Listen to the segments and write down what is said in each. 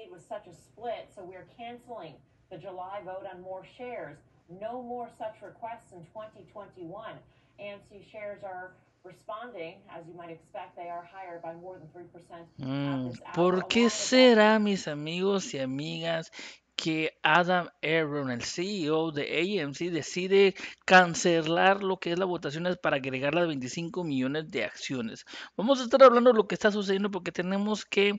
proceed with such a split, so we're canceling the July vote on more shares. No more such requests in 2021. AMC shares are responding, as you might expect, they are higher by more than 3%. Mm, ¿Por qué será, mis amigos y amigas, que Adam Aaron, el CEO de AMC, decide cancelar lo que es la votación para agregar las 25 millones de acciones. Vamos a estar hablando de lo que está sucediendo porque tenemos que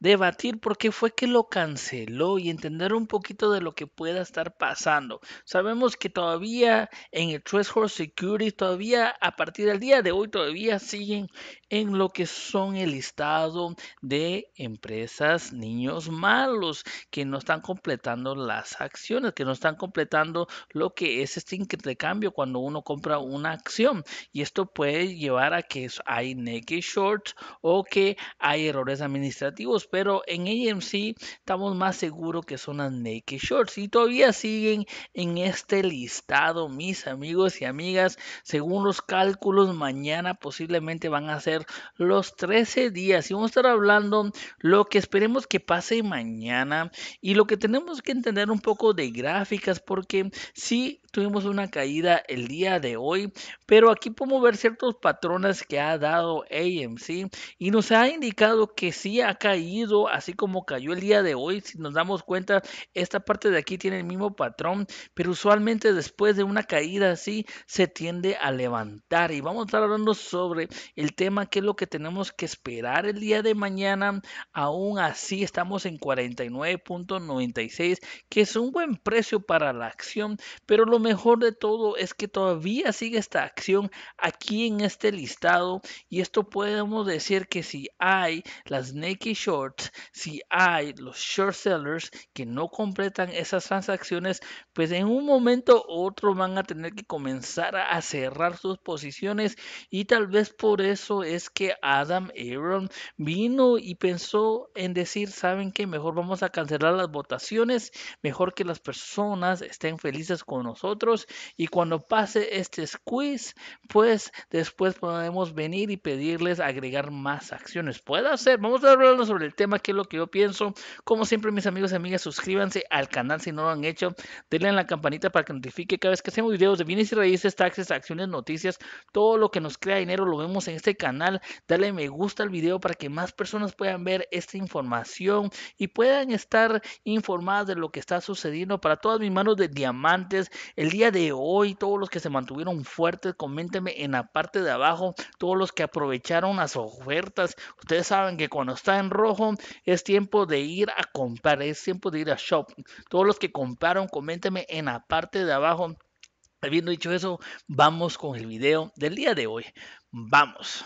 debatir por qué fue que lo canceló y entender un poquito de lo que pueda estar pasando. Sabemos que todavía en el Threshold Security, todavía a partir del día de hoy, todavía siguen en lo que son el listado de empresas niños malos que no están completando las acciones, que no están completando lo que es este intercambio cuando uno compra una acción. Y esto puede llevar a que hay naked shorts o que hay errores administrativos, pero en AMC estamos más seguros que son las naked shorts y todavía siguen en este listado, mis amigos y amigas. Según los cálculos, mañana posiblemente van a ser los 13 días y vamos a estar hablando lo que esperemos que pase mañana y lo que tenemos que entender un poco de gráficas porque si tuvimos una caída el día de hoy, pero aquí podemos ver ciertos patrones que ha dado AMC y nos ha indicado que sí ha caído, así como cayó el día de hoy. Si nos damos cuenta, esta parte de aquí tiene el mismo patrón, pero usualmente después de una caída así se tiende a levantar. Y vamos a estar hablando sobre el tema que es lo que tenemos que esperar el día de mañana. Aún así estamos en 49.96, que es un buen precio para la acción, pero lo mejor de todo es que todavía sigue esta acción aquí en este listado y esto podemos decir que si hay las naked shorts, si hay los short sellers que no completan esas transacciones, pues en un momento u otro van a tener que comenzar a cerrar sus posiciones y tal vez por eso es que Adam Aaron vino y pensó en decir, saben que mejor vamos a cancelar las votaciones, mejor que las personas estén felices con nosotros y cuando pase este squeeze, pues después podemos venir y pedirles agregar más acciones. Puede hacer, vamos a hablar sobre el tema, que es lo que yo pienso. Como siempre, mis amigos y amigas, suscríbanse al canal si no lo han hecho, denle en la campanita para que notifique cada vez que hacemos videos de bienes y raíces, taxes, acciones, noticias, todo lo que nos crea dinero lo vemos en este canal. Dale me gusta al video para que más personas puedan ver esta información y puedan estar informadas de lo que está sucediendo para todas mis manos de diamantes el día de hoy, todos los que se mantuvieron fuertes, coméntenme en la parte de abajo, todos los que aprovecharon las ofertas. Ustedes saben que cuando está en rojo es tiempo de ir a comprar, es tiempo de ir a shop. Todos los que compraron, coméntenme en la parte de abajo. Habiendo dicho eso, vamos con el video del día de hoy. Vamos.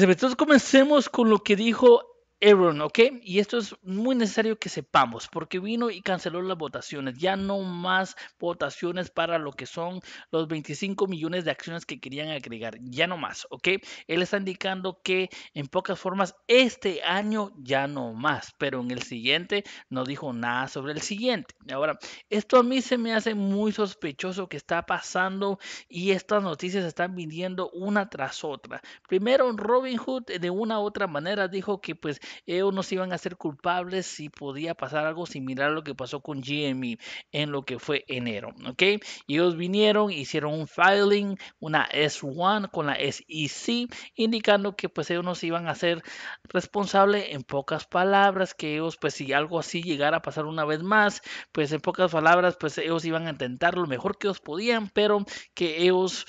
Entonces comencemos con lo que dijo Everyone, ¿ok? Y esto es muy necesario que sepamos, porque vino y canceló las votaciones. Ya no más votaciones para lo que son los 25 millones de acciones que querían agregar. Ya no más, ¿ok? Él está indicando que en pocas formas este año ya no más, pero en el siguiente no dijo nada sobre el siguiente. Ahora, esto a mí se me hace muy sospechoso que está pasando y estas noticias están viniendo una tras otra. Primero, Robin Hood de una u otra manera dijo que pues ellos eh, no iban a ser culpables si podía pasar algo similar a lo que pasó con GME en lo que fue enero, ¿ok? ellos vinieron, hicieron un filing, una S1 con la SEC, indicando que pues ellos nos iban a ser responsables en pocas palabras, que ellos pues si algo así llegara a pasar una vez más, pues en pocas palabras pues ellos iban a intentar lo mejor que ellos podían, pero que ellos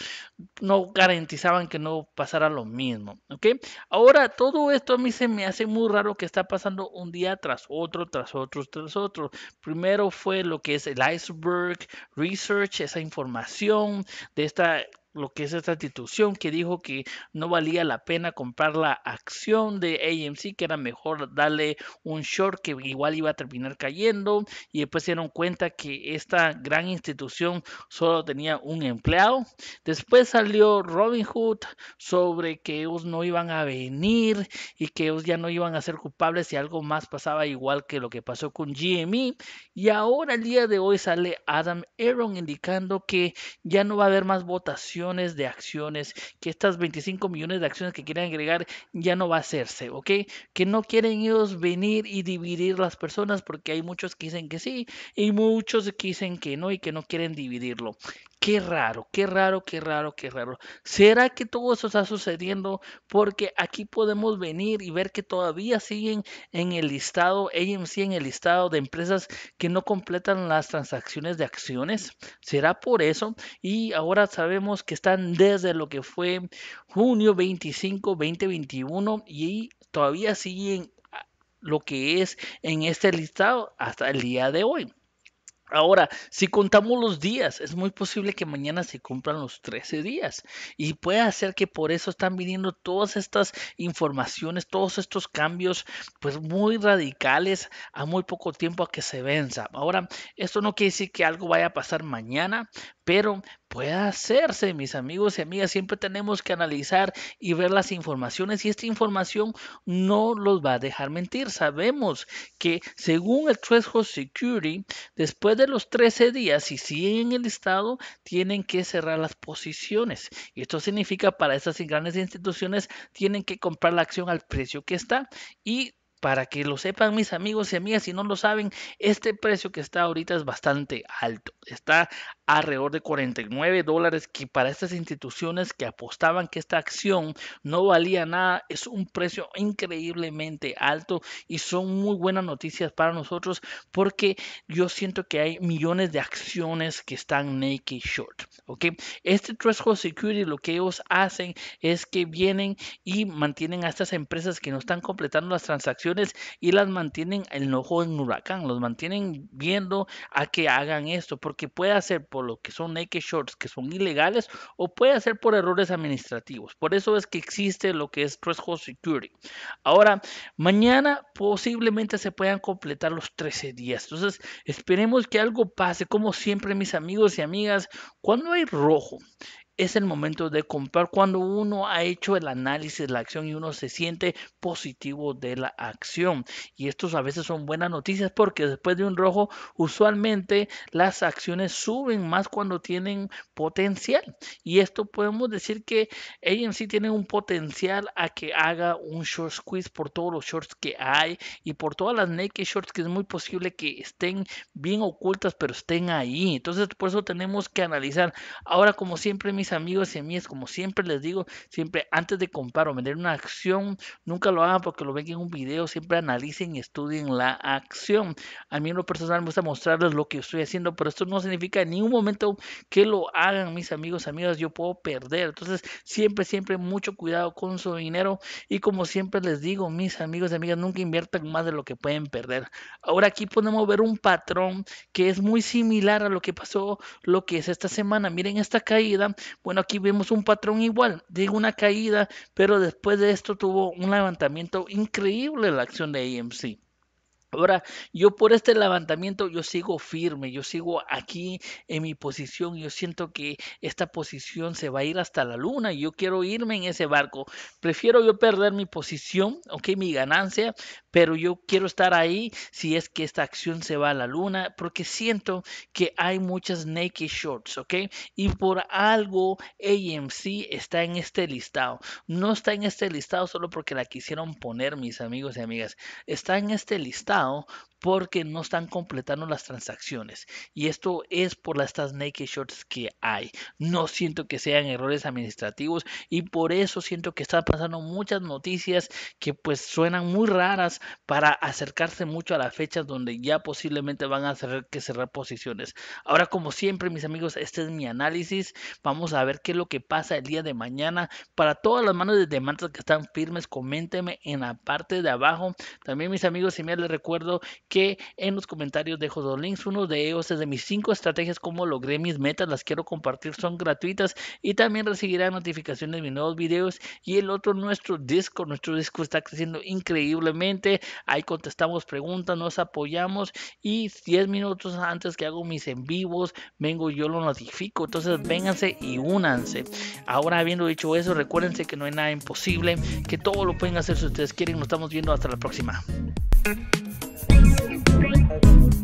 no garantizaban que no pasara lo mismo. ¿ok? Ahora, todo esto a mí se me hace muy raro que está pasando un día tras otro, tras otro, tras otro. Primero fue lo que es el iceberg research, esa información de esta lo que es esta institución que dijo que no valía la pena comprar la acción de AMC, que era mejor darle un short que igual iba a terminar cayendo y después se dieron cuenta que esta gran institución solo tenía un empleado. Después salió Robin Hood sobre que ellos no iban a venir y que ellos ya no iban a ser culpables si algo más pasaba igual que lo que pasó con GME y ahora el día de hoy sale Adam Aaron indicando que ya no va a haber más votación de acciones, que estas 25 millones de acciones que quieren agregar ya no va a hacerse, ¿ok? Que no quieren ellos venir y dividir las personas porque hay muchos que dicen que sí y muchos que dicen que no y que no quieren dividirlo. Qué raro, qué raro, qué raro, qué raro. ¿Será que todo eso está sucediendo? Porque aquí podemos venir y ver que todavía siguen en el listado, AMC en el listado de empresas que no completan las transacciones de acciones. ¿Será por eso? Y ahora sabemos que están desde lo que fue junio 25, 2021 y todavía siguen ah, lo que es en este listado hasta el día de hoy. Ahora, si contamos los días, es muy posible que mañana se cumplan los 13 días y puede ser que por eso están viniendo todas estas informaciones, todos estos cambios pues muy radicales a muy poco tiempo a que se venza. Ahora, esto no quiere decir que algo vaya a pasar mañana, pero puede hacerse, mis amigos y amigas, siempre tenemos que analizar y ver las informaciones y esta información no los va a dejar mentir. Sabemos que según el Threshold Security, después de los 13 días, si siguen en el estado tienen que cerrar las posiciones. Y esto significa para esas grandes instituciones tienen que comprar la acción al precio que está y para que lo sepan mis amigos y amigas, si no lo saben, este precio que está ahorita es bastante alto. Está alrededor de 49 dólares, que para estas instituciones que apostaban que esta acción no valía nada, es un precio increíblemente alto y son muy buenas noticias para nosotros porque yo siento que hay millones de acciones que están naked short. ¿ok? Este Threshold Security lo que ellos hacen es que vienen y mantienen a estas empresas que no están completando las transacciones y las mantienen el ojo en huracán, los mantienen viendo a que hagan esto, porque puede ser por lo que son naked shorts, que son ilegales, o puede ser por errores administrativos. Por eso es que existe lo que es threshold security. Ahora, mañana posiblemente se puedan completar los 13 días. Entonces, esperemos que algo pase. Como siempre, mis amigos y amigas, cuando hay rojo es el momento de comprar cuando uno ha hecho el análisis de la acción y uno se siente positivo de la acción. Y estos a veces son buenas noticias porque después de un rojo usualmente las acciones suben más cuando tienen potencial. Y esto podemos decir que sí tiene un potencial a que haga un short squeeze por todos los shorts que hay y por todas las naked shorts que es muy posible que estén bien ocultas pero estén ahí. Entonces por eso tenemos que analizar. Ahora como siempre mi amigos y amigas como siempre les digo, siempre antes de comprar o vender una acción, nunca lo hagan porque lo ven en un video, siempre analicen y estudien la acción. A mí en lo personal me gusta mostrarles lo que estoy haciendo, pero esto no significa en ningún momento que lo hagan mis amigos, amigas, yo puedo perder. Entonces, siempre, siempre mucho cuidado con su dinero y como siempre les digo, mis amigos y amigas, nunca inviertan más de lo que pueden perder. Ahora aquí podemos ver un patrón que es muy similar a lo que pasó, lo que es esta semana. Miren esta caída, bueno, aquí vemos un patrón igual, digo una caída, pero después de esto tuvo un levantamiento increíble la acción de AMC. Ahora, yo por este levantamiento, yo sigo firme, yo sigo aquí en mi posición, yo siento que esta posición se va a ir hasta la luna y yo quiero irme en ese barco. Prefiero yo perder mi posición, ok, mi ganancia, pero yo quiero estar ahí si es que esta acción se va a la luna, porque siento que hay muchas naked shorts, ok, y por algo AMC está en este listado. No está en este listado solo porque la quisieron poner, mis amigos y amigas, está en este listado Não, porque no están completando las transacciones. Y esto es por estas naked shorts que hay. No siento que sean errores administrativos y por eso siento que están pasando muchas noticias que pues suenan muy raras para acercarse mucho a las fechas donde ya posiblemente van a tener que cerrar posiciones. Ahora como siempre mis amigos, este es mi análisis. Vamos a ver qué es lo que pasa el día de mañana. Para todas las manos de demandas que están firmes, comentenme en la parte de abajo. También mis amigos, si me les recuerdo que en los comentarios dejo dos links. Uno de ellos es de mis cinco estrategias, cómo logré mis metas, las quiero compartir, son gratuitas y también recibirán notificaciones de mis nuevos videos. Y el otro, nuestro disco, nuestro disco está creciendo increíblemente. Ahí contestamos preguntas, nos apoyamos y 10 minutos antes que hago mis en vivos, vengo yo lo notifico. Entonces, vénganse y únanse. Ahora, habiendo dicho eso, recuérdense que no hay nada imposible, que todo lo pueden hacer si ustedes quieren. Nos estamos viendo hasta la próxima. you.